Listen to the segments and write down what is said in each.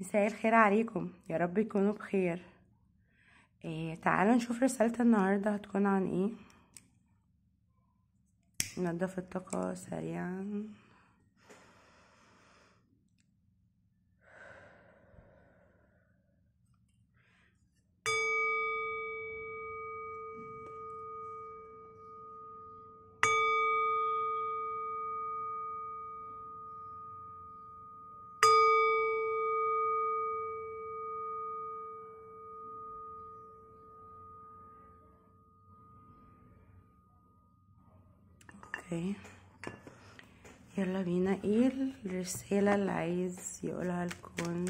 مساء الخير عليكم يا رب يكونوا بخير إيه تعالوا نشوف رسالة النهاردة هتكون عن ايه نضف الطاقة سريعا اوكي يلا بينا ايه الرسالة اللي عايز يقولها الكون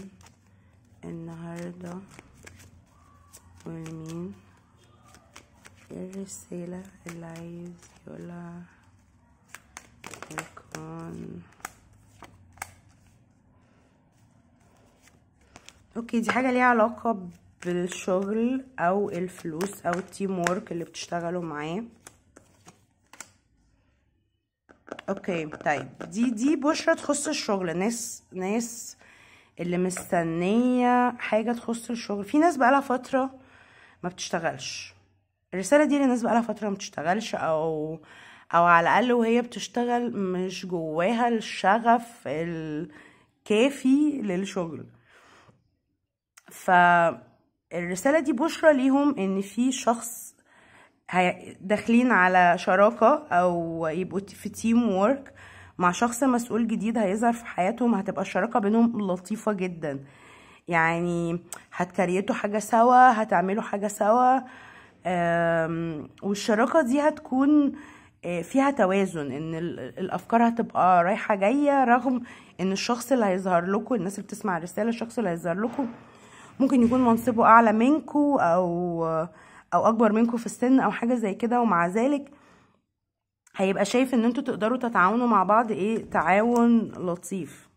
النهاردة ولمين ايه الرسالة اللي عايز يقولها الكون اوكي دي حاجة ليها علاقة بالشغل او الفلوس او التيم وورك اللي بتشتغلوا معاه اوكي طيب دي دي بشرة تخص الشغل ناس ناس اللي مستنية حاجة تخص الشغل في ناس بقالها فترة ما بتشتغلش الرسالة دي للناس بقالها فترة ما بتشتغلش او او على الاقل وهي بتشتغل مش جواها الشغف الكافي للشغل فالرسالة دي بشرة ليهم ان في شخص داخلين على شراكة أو يبقوا في تيم وورك مع شخص مسؤول جديد هيظهر في حياتهم هتبقى الشراكة بينهم لطيفة جدا يعني هتكريتوا حاجة سوا هتعملوا حاجة سوا والشراكة دي هتكون آه، فيها توازن ان الافكار هتبقى رايحه جايه رغم ان الشخص اللي هيظهر لكم الناس اللي بتسمع الرساله الشخص اللي هيظهر لكم ممكن يكون منصبه اعلى منكم او او اكبر منكم في السن او حاجه زي كده ومع ذلك هيبقى شايف ان انتوا تقدروا تتعاونوا مع بعض ايه تعاون لطيف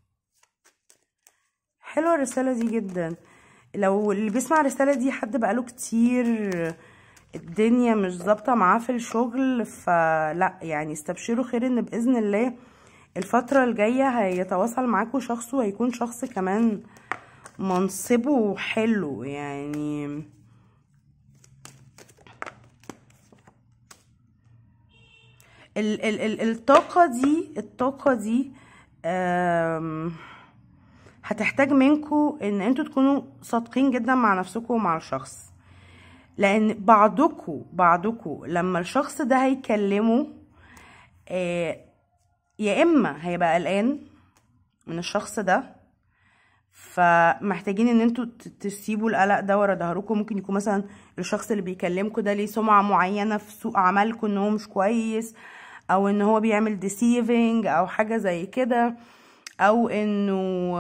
حلوه الرساله دي جدا لو اللي بيسمع الرساله دي حد بقاله كتير الدنيا مش ظابطه معاه في الشغل فلا يعني استبشروا خير ان باذن الله الفتره الجايه هيتواصل معاكم شخص وهيكون شخص كمان منصبه حلو يعني ال ال ال الطاقة دي الطاقة دي هتحتاج منكم ان انتوا تكونوا صادقين جدا مع نفسكم ومع الشخص لان بعضكم بعضكم لما الشخص ده هيكلمه آه، يا اما هيبقى قلقان من الشخص ده فمحتاجين ان انتوا تسيبوا القلق ده ورا ظهركم ممكن يكون مثلا الشخص اللي بيكلمكم ده ليه سمعه معينه في سوق عملكم ان هو مش كويس او ان هو بيعمل ديسيفنج او حاجه زي كده او انه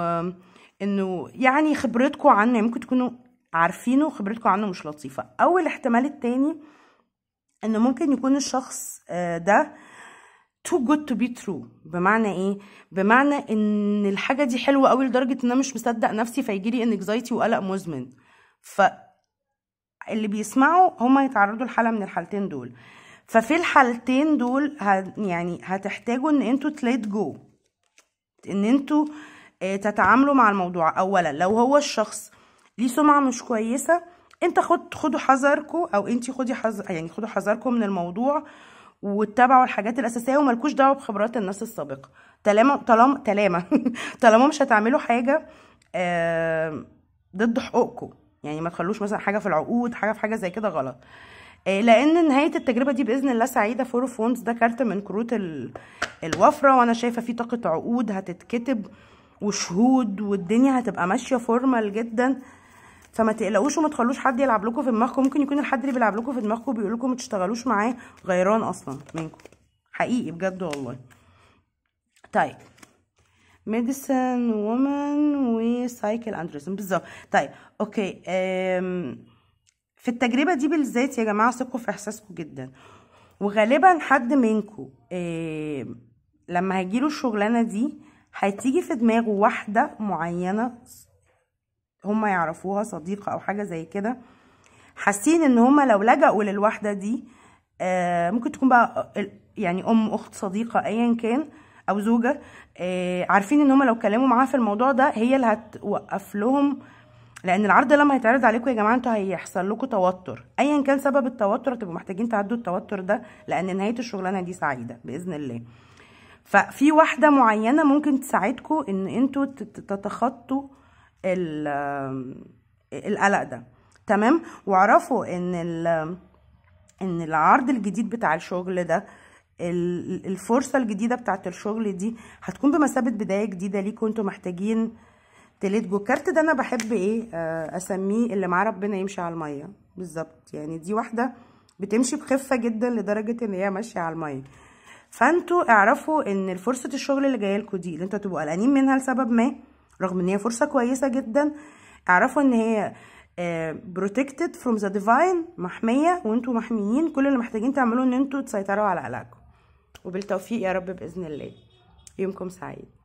انه يعني خبرتكم عنه يعني ممكن تكونوا عارفينه خبرتكم عنه مش لطيفه او الاحتمال التاني انه ممكن يكون الشخص آه، ده تو جود تو بي ترو بمعنى ايه بمعنى ان الحاجه دي حلوه قوي لدرجه ان انا مش مصدق نفسي فيجي لي انكزايتي وقلق مزمن ف اللي بيسمعوا هما يتعرضوا لحاله من الحالتين دول ففي الحالتين دول يعني هتحتاجوا ان انتوا تليت جو ان انتوا آه، تتعاملوا مع الموضوع اولا لو هو الشخص ليه سمعه مش كويسه انت خد خدوا حذركم او انت خدي حذر يعني خدوا حذركم من الموضوع واتبعوا الحاجات الاساسيه وملكوش دعوه بخبرات الناس السابقه طالما طالما طالما طالما مش هتعملوا حاجه آه، ضد حقوقكم يعني ما تخلوش مثلا حاجه في العقود حاجه في حاجه زي كده غلط آه، لان نهايه التجربه دي باذن الله سعيده فور اوف ده كارت من كروت الوفره وانا شايفه فيه طاقه عقود هتتكتب وشهود والدنيا هتبقى ماشيه فورمال جدا فما تقلقوش وما تخلوش حد يلعب لكم في دماغكم ممكن يكون الحد اللي بيلعب لكم في دماغكم بيقول لكم ما تشتغلوش معاه غيران اصلا منكم حقيقي بجد والله طيب ميديسن وومن وسايكل اندرسون بالظبط طيب اوكي أم في التجربة دي بالذات يا جماعة ثقوا في إحساسكم جدا وغالبا حد منكم إيه لما هيجيله الشغلانة دي هتيجي في دماغه واحدة معينة هما يعرفوها صديقة أو حاجة زي كده حاسين إن هما لو لجأوا للواحدة دي آه ممكن تكون بقى آه، يعني أم أخت صديقة أيا كان أو زوجة آه عارفين إن هما لو اتكلموا معاها في الموضوع ده هي اللي هتوقف لهم لان العرض لما هيتعرض عليكم يا جماعه انتوا هيحصل لكم توتر ايا كان سبب التوتر هتبقوا محتاجين تعدوا التوتر ده لان نهايه الشغلانه دي سعيده باذن الله ففي واحده معينه ممكن تساعدكم ان انتوا تتخطوا القلق ده تمام واعرفوا ان ان العرض الجديد بتاع الشغل ده الفرصه الجديده بتاعه الشغل دي هتكون بمثابه بدايه جديده ليكوا انتوا محتاجين تلات جو الكارت ده انا بحب ايه آه، اسميه اللي معاه ربنا يمشي على الميه بالظبط يعني دي واحده بتمشي بخفه جدا لدرجه ان هي ماشيه على الميه فانتوا اعرفوا ان فرصه الشغل اللي جايه لكم دي اللي انتوا تبقوا قلقانين منها لسبب ما رغم ان هي فرصه كويسه جدا اعرفوا ان هي بروتكتد فروم ذا ديفاين محميه وانتوا محميين كل اللي محتاجين تعملوه ان انتوا تسيطروا على قلقكم وبالتوفيق يا رب باذن الله يومكم سعيد